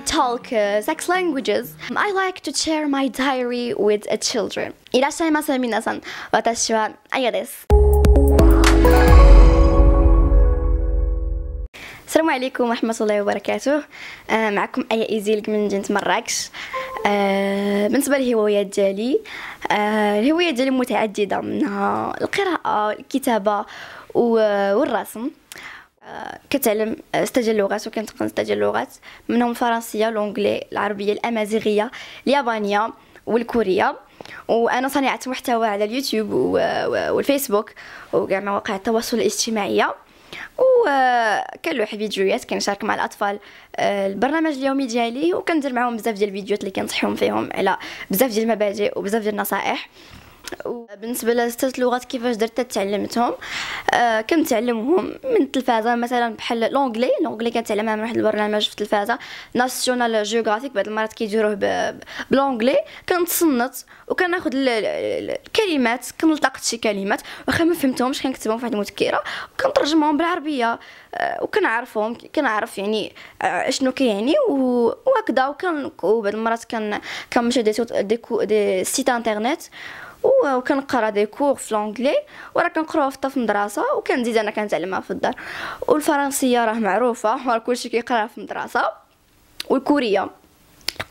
talk uh, sex languages. I like to share my diary with uh, children. いらっしゃいませ皆さん。私はあやです。السلام عليكم ورحمة الله وبركاته آه معكم أيا إيزيلك من جنة مراكش آه بالنسبة للهوايات ديالي آه الهوايات ديالي متعددة منها القراءة الكتابة والرسم كتعلم استجل آه، اللغات وكنتقن استجل اللغات منهم الفرنسيه لونجلي العربيه الامازيغيه اليابانيه والكوريه وانا صانعه محتوى على اليوتيوب والفيسبوك وكاع مواقع التواصل الاجتماعيه وكنلوح فيديوهات كنشارك مع الاطفال آه، البرنامج اليومي ديالي وكندير معاهم بزاف ديال الفيديوهات اللي كنصحهم فيهم على بزاف ديال المبادئ وبزاف ديال النصائح بالنسبه لستات لغات كيفاش درت تعلمتهم آه كنتعلمهم من التلفازه مثلا بحال لونغلي لونغلي كنتعلمها من واحد البرنامج في التلفازه ناسيونال جيوغرافيك بعض المرات كيديروه بلونغلي كنتصنت وكناخذ الكلمات كنلتقط شي كلمات واخا ما فهمتهمش كنكتبهم في واحد المذكره وكنترجمهم بالعربيه آه، وكنعرفهم كنعرف يعني آه، اشنو شنو كيعني وهكذا وكان وبعض المرات كنمشي دي, دي, دي سيت انترنت وكنقرا دي كور في لونغلي وراه كنقراو في الطف المدرسه وكنزيد انا كنتعلمها في الدار والفرنسيه راه معروفه وكلشي كلشي كيقراها في المدرسه والكوريه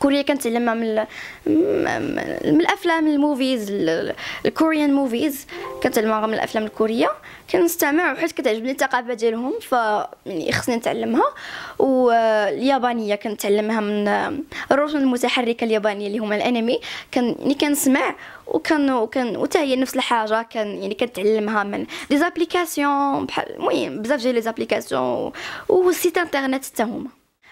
كوريا كنتعلمها من من الافلام الموفيز الكوريان موفيز كنتعلمها من الافلام الكوريه كنستمع وحيت كتعجبني الثقافه ديالهم ف يعني خصني نتعلمها واليابانيه كنتعلمها من الرسوم المتحركه اليابانيه اللي هما الانمي كان يعني كنسمع وكان وكان وتا هي نفس الحاجه كان يعني كنتعلمها من دي زابليكاسيون بحال المهم بزاف ديال لي زابليكاسيون والسيت انترنت حتى هما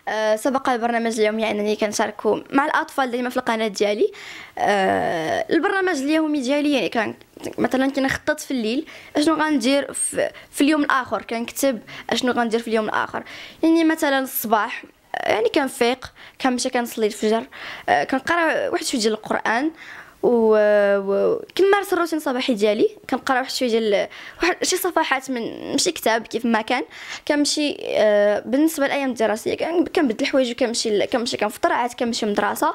آه، سبق البرنامج اليومي انني كنشاركو مع الاطفال ديما في القناه ديالي آه، البرنامج اليومي ديالي يعني كان مثلا كنخطط في الليل اشنو غندير في, اليوم الاخر كنكتب اشنو غندير في اليوم الاخر يعني مثلا الصباح آه، يعني كنفيق كنمشي كنصلي الفجر كنقرا واحد شويه ديال القران وكما عرفت الروتين الصباحي ديالي كنقرا واحد شويه ديال واحد شي صفحات من ماشي كتاب كيف ما كان كنمشي آه، بالنسبه للايام الدراسيه كنبدل الحوايج وكنمشي كنمشي كنفطر عاد كنمشي المدرسه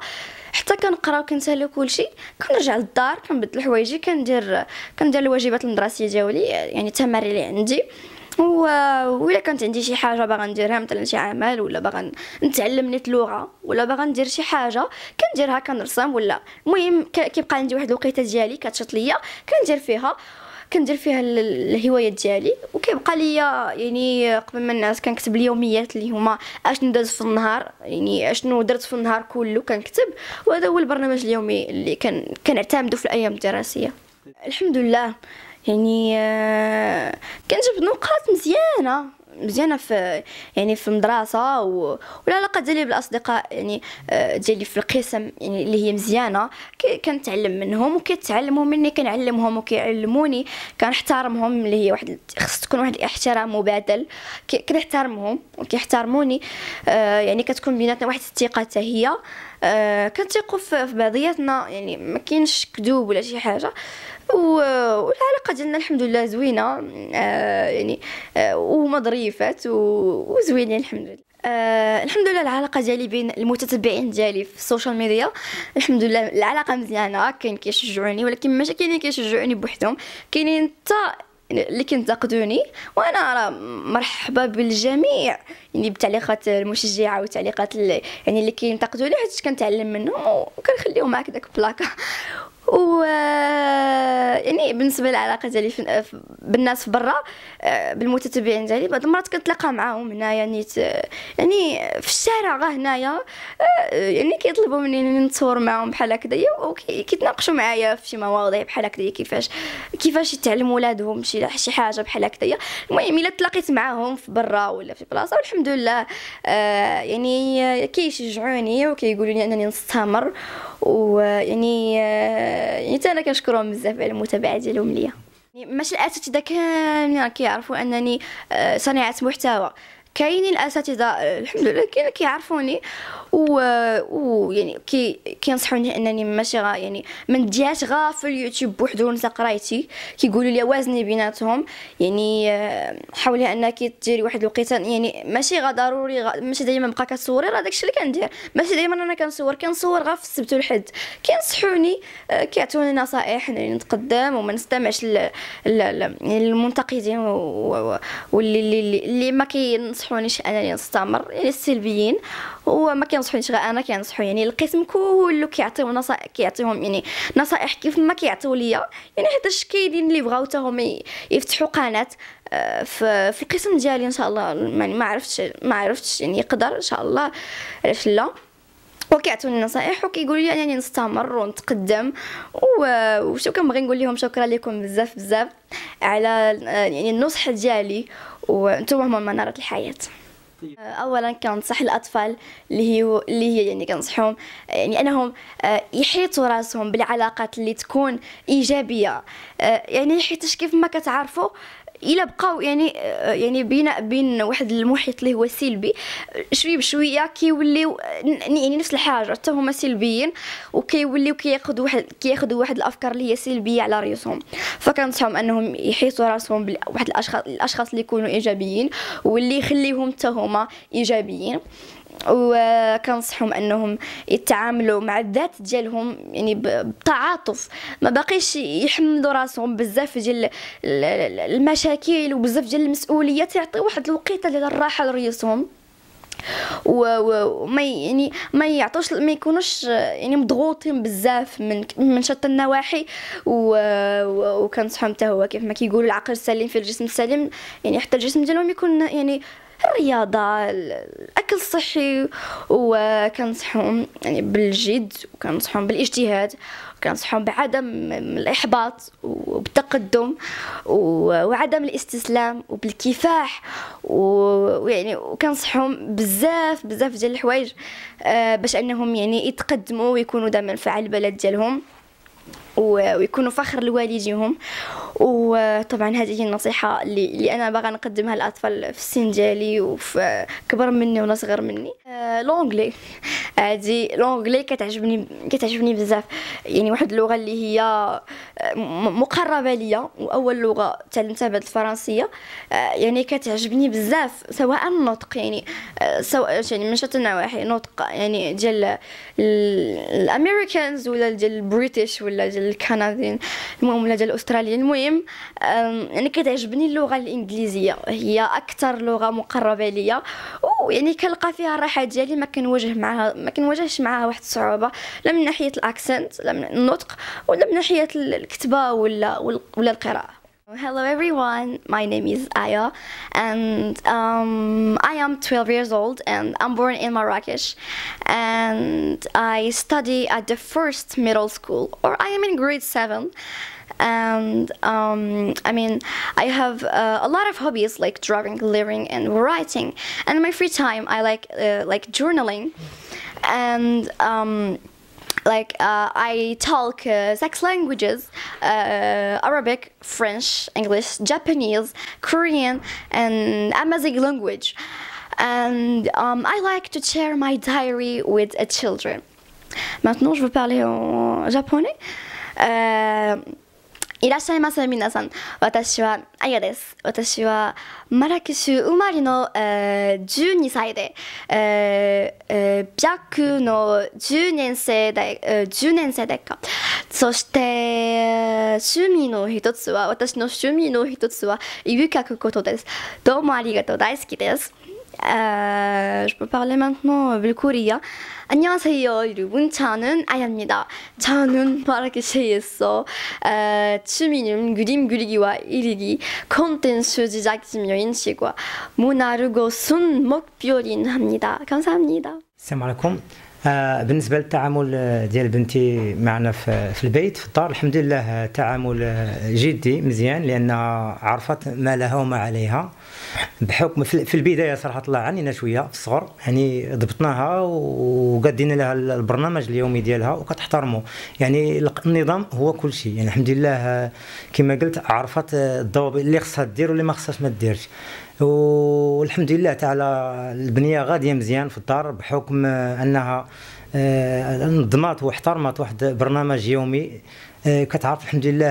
حتى كنقرا كل كلشي كنرجع للدار كنبدل حوايجي كندير كندير الواجبات المدرسيه ديالي يعني التمارين اللي عندي و ولا كانت عندي شي حاجه باغا نديرها مثلا شي عمل ولا باغا نتعلم نيت لغه ولا باغا ندير شي حاجه كنديرها كنرسم ولا المهم كيبقى عندي واحد الوقيته ديالي كتشط ليا كندير فيها كندير فيها الهوايه ديالي وكيبقى ليا يعني قبل ما الناس كنكتب اليوميات اللي هما اشنو داز في النهار يعني اشنو درت في النهار كله كنكتب وهذا هو البرنامج اليومي اللي كنعتمدو في الايام الدراسيه الحمد لله يعني آه، كنجيب نقاط مزيانه مزيانه في يعني في المدرسه و... والعلاقه ديالي بالاصدقاء يعني آه، ديالي في القسم يعني اللي هي مزيانه كنتعلم منهم وكيتعلموا مني كنعلمهم وكيعلموني كنحترمهم اللي هي واحد خص تكون واحد الاحترام مبادل كنحترمهم وكيحترموني آه يعني كتكون بيناتنا واحد الثقه حتى هي آه كنتيقوا في بعضياتنا يعني ما كاينش كذوب ولا شي حاجه والعلاقه ديالنا الحمد لله زوينه آه يعني آه وهما ظريفات وزوينين الحمد لله آه الحمد لله العلاقه ديالي بين المتتبعين ديالي في السوشيال ميديا الحمد لله العلاقه مزيانه كاين كيشجعوني ولكن ماشي كاينين كيشجعوني بوحدهم كاينين حتى اللي كينتقدوني وانا راه مرحبا بالجميع يعني بالتعليقات المشجعه والتعليقات اللي يعني اللي كينتقدوني حيت كنتعلم منهم وكنخليهم داك بلاكه و يعني بالنسبه للعلاقه ديالي بالناس في برا آه، بالمتتبعين ديالي بعض المرات كنتلاقى معاهم هنايا يعني ت... آه، يعني في الشارع غا هنايا آه، يعني كيطلبوا مني اني نتصور معاهم بحال هكذا وكيتناقشوا معايا في شي مواضيع بحال هكذا كيفاش كيفاش يتعلموا ولادهم شي شي حاجه بحال هكذا المهم الا تلاقيت معاهم في برا ولا في بلاصه والحمد لله يعني كيشجعوني وكيقولوا لي انني نستمر ويعني يعني حتى انا كنشكرهم بزاف على المتابعه ديالهم ليا يعني ماشي الاساتذه كاملين كيعرفوا انني آه، صانعه محتوى كاينين الاساتذه الحمد لله كاين كيعرفوني و, و يعني كي كينصحوني انني ماشي غا يعني ما نديهاش غا في اليوتيوب بوحدو ونسى قرايتي كيقولوا لي وازني بيناتهم يعني آه، حاولي انك ديري واحد الوقيته يعني ماشي غا ضروري غا ماشي ديما نبقى كتصوري راه داكشي اللي كندير ماشي ديما انا كنصور كنصور غا في السبت والحد كينصحوني آه، كيعطوني نصائح انني نتقدم وما نستمعش يعني للمنتقدين واللي اللي ما كينصحوني كينصحونيش انني نستمر يعني السلبيين وما كينصحونيش غير انا كينصحو يعني القسم كله كيعطيو نصائح كيعطيهم يعني نصائح كيف ما كيعطيو ليا يعني حتى كاينين اللي بغاو حتى هما يفتحوا قناه آه، في في القسم ديالي ان شاء الله يعني ما عرفتش ما عرفتش يعني يقدر ان شاء الله علاش لا وكيعطوني نصائح وكيقولوا لي انني نستمر ونتقدم وشو كنبغي نقول لهم شكرا لكم بزاف بزاف على يعني النصح ديالي وانتم هما منارات الحياه اولا كنصح الاطفال اللي هي اللي هي يعني كنصحهم يعني انهم آه، يحيطوا راسهم بالعلاقات اللي تكون ايجابيه آه، يعني حيتاش كيف ما كتعرفوا الا بقاو يعني يعني بين بين واحد المحيط اللي هو سلبي شوي بشويه كيوليو يعني نفس الحاجه حتى هما سلبيين وكيوليو كياخذوا واحد كياخذوا واحد الافكار اللي هي سلبيه على راسهم فكنصحهم انهم يحيطوا راسهم بواحد الاشخاص الاشخاص اللي يكونوا ايجابيين واللي يخليهم حتى هما ايجابيين وكنصحهم انهم يتعاملوا مع الذات ديالهم يعني بتعاطف ما باقيش يحمدوا راسهم بزاف ديال المشاكل وبزاف ديال المسؤوليات يعطي واحد الوقيته للراحه و وما يعني ما يعطوش ما يكونوش يعني مضغوطين بزاف من من شتى النواحي وكنصحهم حتى هو كيف ما كيقولوا العقل السليم في الجسم السليم يعني حتى الجسم ديالهم يكون يعني الرياضة الأكل الصحي وكنصحهم يعني بالجد وكنصحهم بالاجتهاد وكنصحهم بعدم الإحباط وبالتقدم وعدم الاستسلام وبالكفاح ويعني وكنصحهم بزاف بزاف ديال الحوايج آه، باش انهم يعني يتقدموا ويكونوا دائما فعال البلد ديالهم ويكونوا فخر لوالديهم وطبعا هذه هي النصيحة اللي أنا باغا نقدمها للأطفال في السن ديالي وفي كبر مني ولا صغر مني آه، لونجلي هذه لونجلي كتعجبني كتعجبني بزاف يعني واحد اللغة اللي هي آه، مقربة ليا وأول لغة تعلمتها بعد الفرنسية آه، يعني كتعجبني بزاف سواء النطق يعني سواء يعني من شتى النواحي نطق يعني ديال الأمريكانز ولا ديال البريتش ولا ديال الكنديين المهم ولا ديال الاستراليين المهم يعني كتعجبني اللغه الانجليزيه هي اكثر لغه مقربه ليا ويعني كنلقى فيها الراحه ديالي ما كنواجه معها ما كنواجهش معها واحد الصعوبه لا من ناحيه الاكسنت لا من النطق ولا من ناحيه الكتابه ولا ولا القراءه Hello everyone, my name is Aya and um, I am 12 years old and I'm born in Marrakesh and I study at the first middle school or I am in grade 7 and um, I mean I have uh, a lot of hobbies like drawing, lettering and writing and in my free time I like uh, like journaling and um, like uh, I talk uh, six languages: uh, Arabic, French, English, Japanese, Korean, and Amazigh language. And um, I like to share my diary with uh, children. Maintenant, je veux parler en japonais. Euh, いらっしゃいませ皆さん私はあやです私はマラケシュ生まれの、えー、12歳で、えーえー、クの10年生で、えー、10年生でかそして、趣味の一つは私の趣味の一つは指書くことですどうもありがとう大好きです Euh, je peux parler maintenant euh, le coréen. 안녕하세요, 여러분. 저는 아야입니다. 저는 말하기 시에서 어, 취미는 그림 그리기와 일기 콘텐츠 제작팀인 시과 문화르고 순 목표인 합니다. 감사합니다. 쌤 알콤. آه، بالنسبه للتعامل آه، ديال بنتي معنا في, البيت في الدار الحمد لله آه، تعامل جدي مزيان لانها عرفت ما لها وما عليها بحكم في البدايه صراحه الله عانينا شويه في الصغر يعني ضبطناها وقدينا لها البرنامج اليومي ديالها وكتحترمه يعني النظام هو كل شيء يعني الحمد لله كما قلت عرفت الضوابط اللي خصها دير واللي ما خصهاش ما ديرش والحمد لله تعالى البنيه غاديه مزيان في الدار بحكم آه، انها آه، نظمات واحترمت واحد برنامج يومي آه، كتعرف الحمد لله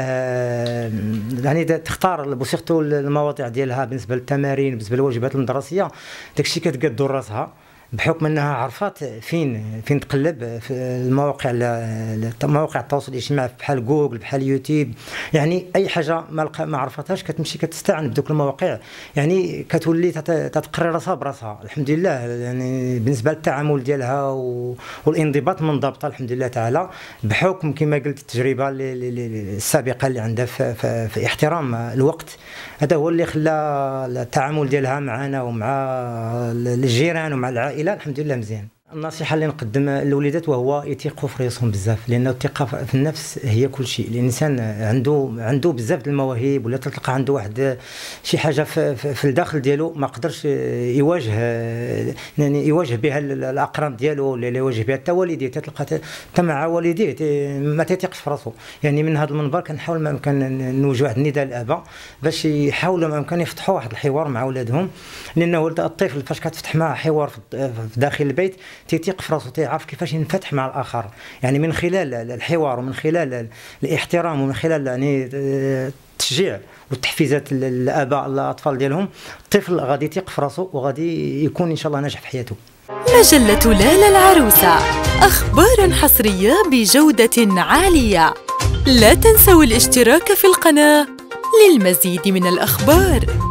يعني تختار سيرتو المواضيع ديالها بالنسبه للتمارين بالنسبه للواجبات المدرسيه داكشي كتقاد راسها بحكم انها عرفات فين فين تقلب في المواقع مواقع التواصل الاجتماعي بحال جوجل بحال يوتيوب يعني اي حاجه ما ما عرفتهاش كتمشي كتستعن بدوك المواقع يعني كتولي تتقري راسها براسها الحمد لله يعني بالنسبه للتعامل ديالها والانضباط منضبطه الحمد لله تعالى بحكم كما قلت التجربه السابقه اللي عندها في, في, في احترام الوقت هذا هو اللي خلى التعامل ديالها معنا ومع الجيران ومع العائله الحمد لله مزيان النصيحه اللي نقدم للوليدات وهو يثيقوا في راسهم بزاف لان الثقه في النفس هي كل شيء الانسان عنده عنده بزاف المواهب ولا تلقى عنده واحد شي حاجه في, الداخل ديالو ما قدرش يواجه يعني يواجه بها الاقران ديالو ولا يواجه بها حتى والديه تلقى حتى مع والديه ما تيثيقش في راسو يعني من هذا المنبر كنحاول ما امكن نوجه واحد النداء للاباء باش يحاولوا ما امكن يفتحوا واحد الحوار مع اولادهم لانه الطفل فاش كتفتح معاه حوار في داخل البيت تيتيق في راسه تيعرف كيفاش ينفتح مع الاخر يعني من خلال الحوار ومن خلال الاحترام ومن خلال يعني التشجيع آه، والتحفيزات للاباء الاطفال ديالهم الطفل غادي يتيق في راسه وغادي يكون ان شاء الله ناجح في حياته مجلة لالا العروسة أخبار حصرية بجودة عالية لا تنسوا الاشتراك في القناة للمزيد من الأخبار